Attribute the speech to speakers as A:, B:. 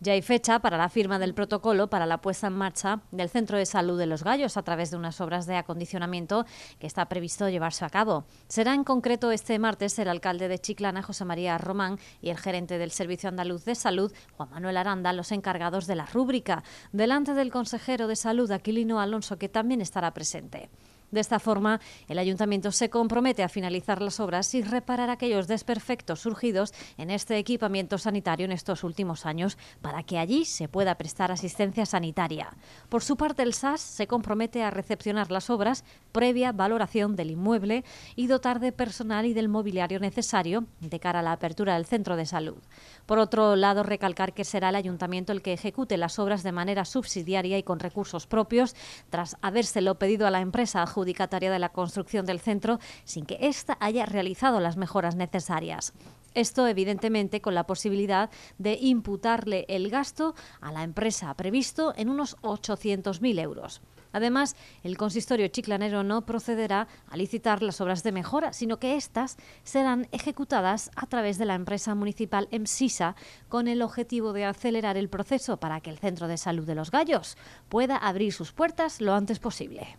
A: Ya hay fecha para la firma del protocolo para la puesta en marcha del Centro de Salud de los Gallos a través de unas obras de acondicionamiento que está previsto llevarse a cabo. Será en concreto este martes el alcalde de Chiclana, José María Román, y el gerente del Servicio Andaluz de Salud, Juan Manuel Aranda, los encargados de la rúbrica, delante del consejero de Salud, Aquilino Alonso, que también estará presente. De esta forma, el ayuntamiento se compromete a finalizar las obras y reparar aquellos desperfectos surgidos en este equipamiento sanitario en estos últimos años para que allí se pueda prestar asistencia sanitaria. Por su parte, el SAS se compromete a recepcionar las obras previa valoración del inmueble y dotar de personal y del mobiliario necesario de cara a la apertura del centro de salud. Por otro lado, recalcar que será el ayuntamiento el que ejecute las obras de manera subsidiaria y con recursos propios, tras habérselo pedido a la empresa adjudicataria de la construcción del centro sin que ésta haya realizado las mejoras necesarias. Esto, evidentemente, con la posibilidad de imputarle el gasto a la empresa previsto en unos 800.000 euros. Además, el consistorio chiclanero no procederá a licitar las obras de mejora, sino que éstas serán ejecutadas a través de la empresa municipal EMSISA, con el objetivo de acelerar el proceso para que el Centro de Salud de los Gallos pueda abrir sus puertas lo antes posible.